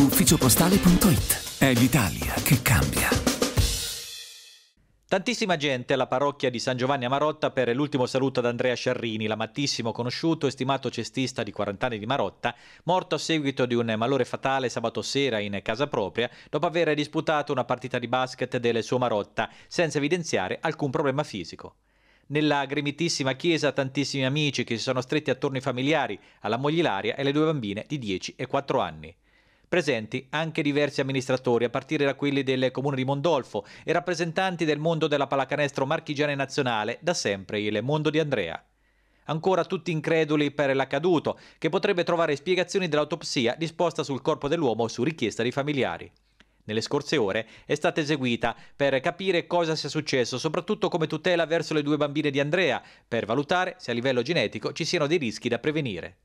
ufficiopostale.it. È l'Italia che cambia. Tantissima gente alla parrocchia di San Giovanni a Marotta per l'ultimo saluto ad Andrea Sciarrini, l'amatissimo, conosciuto e stimato cestista di 40 anni di Marotta, morto a seguito di un malore fatale sabato sera in casa propria dopo aver disputato una partita di basket del suo Marotta, senza evidenziare alcun problema fisico. Nella gremitissima chiesa tantissimi amici che si sono stretti attorno ai familiari, alla moglie Ilaria e alle due bambine di 10 e 4 anni presenti anche diversi amministratori, a partire da quelli del comune di Mondolfo e rappresentanti del mondo della pallacanestro marchigiana e nazionale, da sempre il mondo di Andrea. Ancora tutti increduli per l'accaduto, che potrebbe trovare spiegazioni dell'autopsia disposta sul corpo dell'uomo su richiesta dei familiari. Nelle scorse ore è stata eseguita per capire cosa sia successo, soprattutto come tutela verso le due bambine di Andrea, per valutare se a livello genetico ci siano dei rischi da prevenire.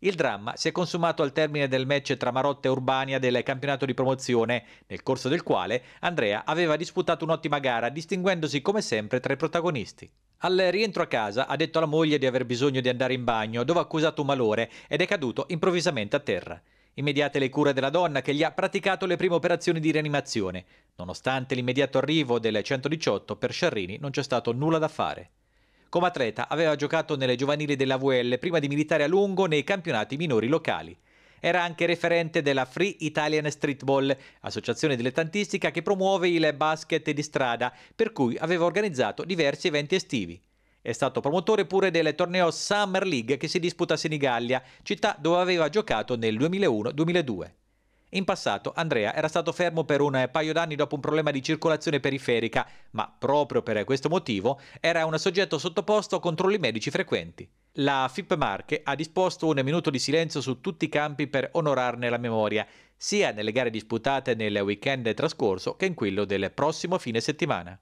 Il dramma si è consumato al termine del match tra Marotta e Urbania del campionato di promozione, nel corso del quale Andrea aveva disputato un'ottima gara, distinguendosi come sempre tra i protagonisti. Al rientro a casa ha detto alla moglie di aver bisogno di andare in bagno, dove ha accusato un malore ed è caduto improvvisamente a terra. Immediate le cure della donna che gli ha praticato le prime operazioni di rianimazione. Nonostante l'immediato arrivo del 118, per Sciarrini non c'è stato nulla da fare. Come atleta aveva giocato nelle giovanili della VL prima di militare a lungo nei campionati minori locali. Era anche referente della Free Italian Streetball, associazione dilettantistica che promuove il basket di strada, per cui aveva organizzato diversi eventi estivi. È stato promotore pure del torneo Summer League che si disputa a Senigallia, città dove aveva giocato nel 2001-2002. In passato Andrea era stato fermo per un paio d'anni dopo un problema di circolazione periferica, ma proprio per questo motivo era un soggetto sottoposto a controlli medici frequenti. La FIP Marche ha disposto un minuto di silenzio su tutti i campi per onorarne la memoria, sia nelle gare disputate nel weekend trascorso che in quello del prossimo fine settimana.